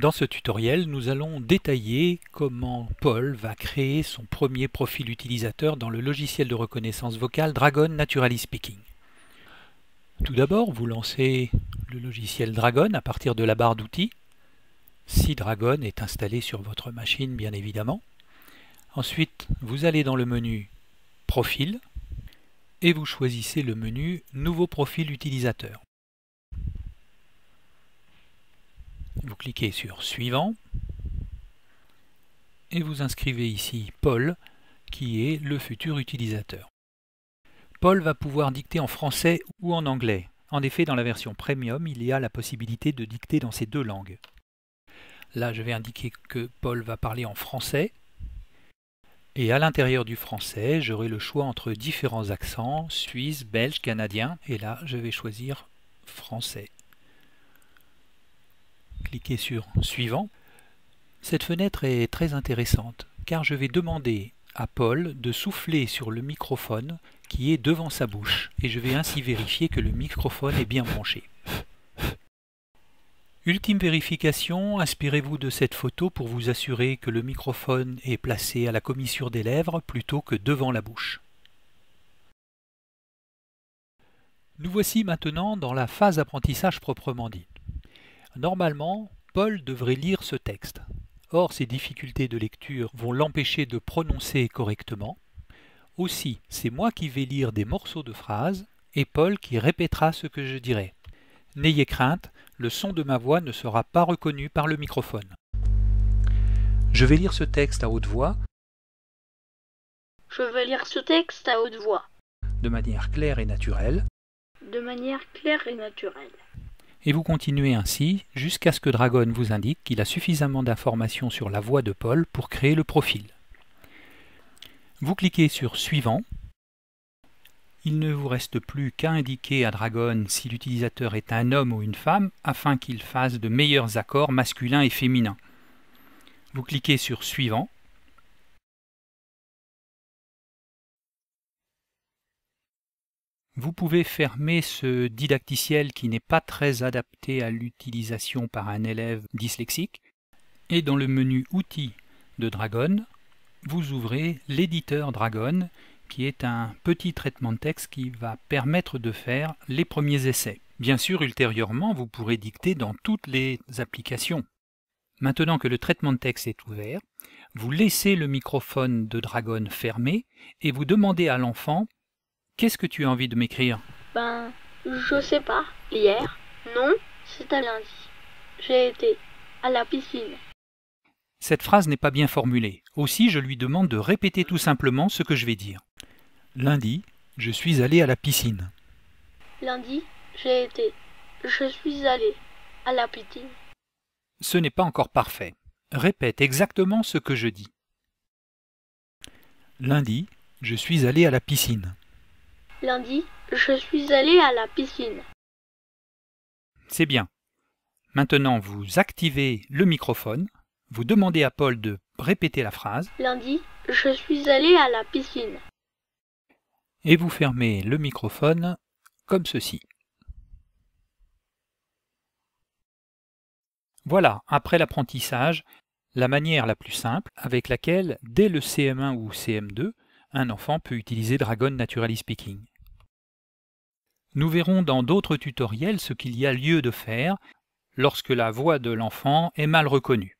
Dans ce tutoriel, nous allons détailler comment Paul va créer son premier profil utilisateur dans le logiciel de reconnaissance vocale Dragon Naturally Speaking. Tout d'abord, vous lancez le logiciel Dragon à partir de la barre d'outils, si Dragon est installé sur votre machine bien évidemment. Ensuite, vous allez dans le menu Profil et vous choisissez le menu Nouveau profil utilisateur. cliquez sur Suivant et vous inscrivez ici Paul, qui est le futur utilisateur. Paul va pouvoir dicter en français ou en anglais. En effet, dans la version premium, il y a la possibilité de dicter dans ces deux langues. Là, je vais indiquer que Paul va parler en français. Et à l'intérieur du français, j'aurai le choix entre différents accents, suisse, belge, canadien. Et là, je vais choisir français. Cliquez sur Suivant. Cette fenêtre est très intéressante car je vais demander à Paul de souffler sur le microphone qui est devant sa bouche et je vais ainsi vérifier que le microphone est bien branché. Ultime vérification, inspirez-vous de cette photo pour vous assurer que le microphone est placé à la commissure des lèvres plutôt que devant la bouche. Nous voici maintenant dans la phase d'apprentissage proprement dite. Normalement, Paul devrait lire ce texte. Or, ses difficultés de lecture vont l'empêcher de prononcer correctement. Aussi, c'est moi qui vais lire des morceaux de phrases et Paul qui répétera ce que je dirai. N'ayez crainte, le son de ma voix ne sera pas reconnu par le microphone. Je vais lire ce texte à haute voix. Je vais lire ce texte à haute voix. De manière claire et naturelle. De manière claire et naturelle et vous continuez ainsi jusqu'à ce que Dragon vous indique qu'il a suffisamment d'informations sur la voix de Paul pour créer le profil. Vous cliquez sur Suivant. Il ne vous reste plus qu'à indiquer à Dragon si l'utilisateur est un homme ou une femme afin qu'il fasse de meilleurs accords masculins et féminins. Vous cliquez sur Suivant Vous pouvez fermer ce didacticiel qui n'est pas très adapté à l'utilisation par un élève dyslexique. Et dans le menu Outils de Dragon, vous ouvrez l'éditeur Dragon, qui est un petit traitement de texte qui va permettre de faire les premiers essais. Bien sûr, ultérieurement, vous pourrez dicter dans toutes les applications. Maintenant que le traitement de texte est ouvert, vous laissez le microphone de Dragon fermé et vous demandez à l'enfant Qu'est-ce que tu as envie de m'écrire Ben, je sais pas. Hier Non, c'était lundi. J'ai été à la piscine. Cette phrase n'est pas bien formulée. Aussi, je lui demande de répéter tout simplement ce que je vais dire. Lundi, je suis allé à la piscine. Lundi, j'ai été. Je suis allé à la piscine. Ce n'est pas encore parfait. Répète exactement ce que je dis. Lundi, je suis allé à la piscine. Lundi, je suis allé à la piscine. C'est bien. Maintenant, vous activez le microphone. Vous demandez à Paul de répéter la phrase. Lundi, je suis allé à la piscine. Et vous fermez le microphone comme ceci. Voilà, après l'apprentissage, la manière la plus simple avec laquelle, dès le CM1 ou CM2, un enfant peut utiliser Dragon Naturally Speaking. Nous verrons dans d'autres tutoriels ce qu'il y a lieu de faire lorsque la voix de l'enfant est mal reconnue.